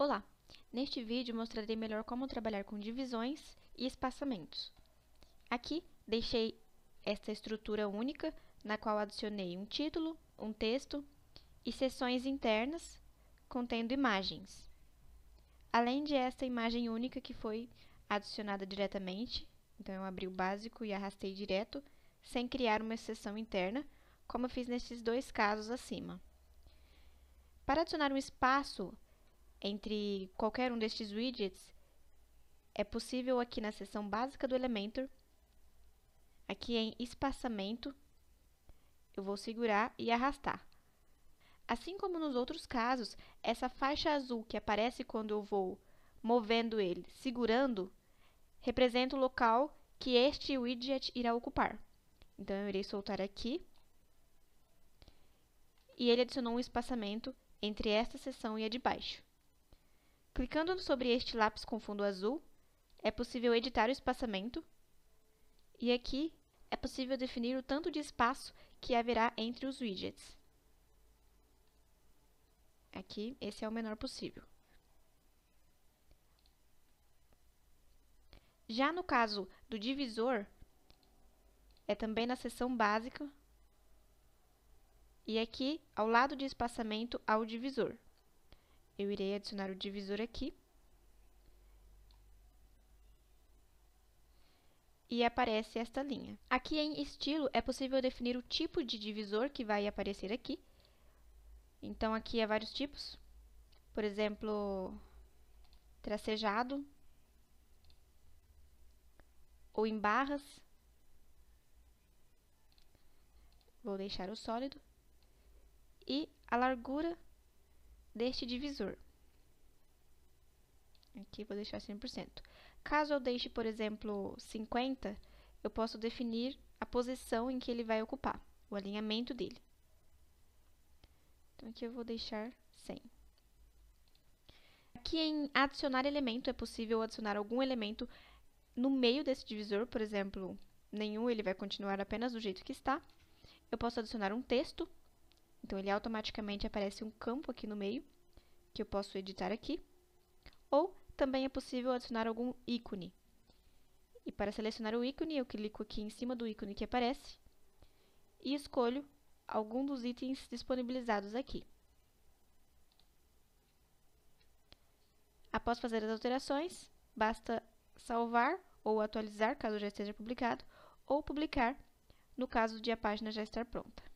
Olá! Neste vídeo mostrarei melhor como trabalhar com divisões e espaçamentos. Aqui deixei esta estrutura única, na qual adicionei um título, um texto e seções internas contendo imagens. Além de esta imagem única que foi adicionada diretamente, então eu abri o básico e arrastei direto, sem criar uma seção interna, como eu fiz nesses dois casos acima. Para adicionar um espaço, entre qualquer um destes widgets é possível aqui na seção básica do Elementor, aqui em espaçamento, eu vou segurar e arrastar. Assim como nos outros casos, essa faixa azul que aparece quando eu vou movendo ele, segurando, representa o local que este widget irá ocupar. Então, eu irei soltar aqui. E ele adicionou um espaçamento entre esta seção e a de baixo. Clicando sobre este lápis com fundo azul, é possível editar o espaçamento e aqui é possível definir o tanto de espaço que haverá entre os widgets. Aqui, esse é o menor possível. Já no caso do divisor, é também na seção básica, e aqui, ao lado de espaçamento, há o divisor eu irei adicionar o divisor aqui. E aparece esta linha. Aqui em estilo, é possível definir o tipo de divisor que vai aparecer aqui. Então, aqui há vários tipos. Por exemplo, tracejado, ou em barras. Vou deixar o sólido. E a largura deste divisor. Aqui vou deixar 100%. Caso eu deixe, por exemplo, 50, eu posso definir a posição em que ele vai ocupar, o alinhamento dele. Então, aqui eu vou deixar 100. Aqui em adicionar elemento, é possível adicionar algum elemento no meio desse divisor, por exemplo, nenhum, ele vai continuar apenas do jeito que está. Eu posso adicionar um texto, então, ele automaticamente aparece um campo aqui no meio, que eu posso editar aqui. Ou também é possível adicionar algum ícone. E para selecionar o ícone, eu clico aqui em cima do ícone que aparece e escolho algum dos itens disponibilizados aqui. Após fazer as alterações, basta salvar ou atualizar, caso já esteja publicado, ou publicar, no caso de a página já estar pronta.